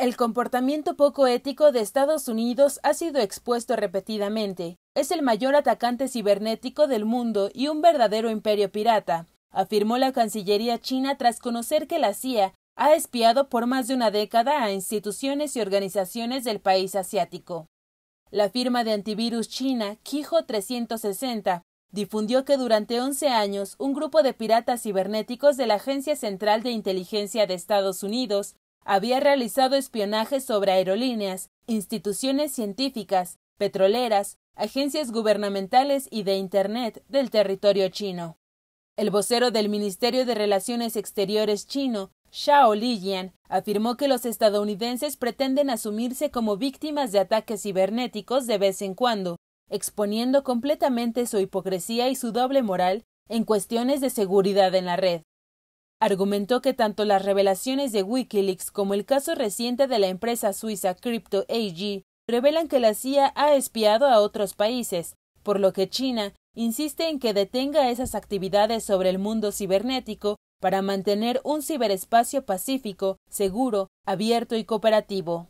El comportamiento poco ético de Estados Unidos ha sido expuesto repetidamente. Es el mayor atacante cibernético del mundo y un verdadero imperio pirata, afirmó la Cancillería china tras conocer que la CIA ha espiado por más de una década a instituciones y organizaciones del país asiático. La firma de antivirus china, Quijo 360, difundió que durante 11 años un grupo de piratas cibernéticos de la Agencia Central de Inteligencia de Estados Unidos había realizado espionaje sobre aerolíneas, instituciones científicas, petroleras, agencias gubernamentales y de Internet del territorio chino. El vocero del Ministerio de Relaciones Exteriores chino, Xiao Lijian, afirmó que los estadounidenses pretenden asumirse como víctimas de ataques cibernéticos de vez en cuando, exponiendo completamente su hipocresía y su doble moral en cuestiones de seguridad en la red. Argumentó que tanto las revelaciones de Wikileaks como el caso reciente de la empresa suiza Crypto AG revelan que la CIA ha espiado a otros países, por lo que China insiste en que detenga esas actividades sobre el mundo cibernético para mantener un ciberespacio pacífico, seguro, abierto y cooperativo.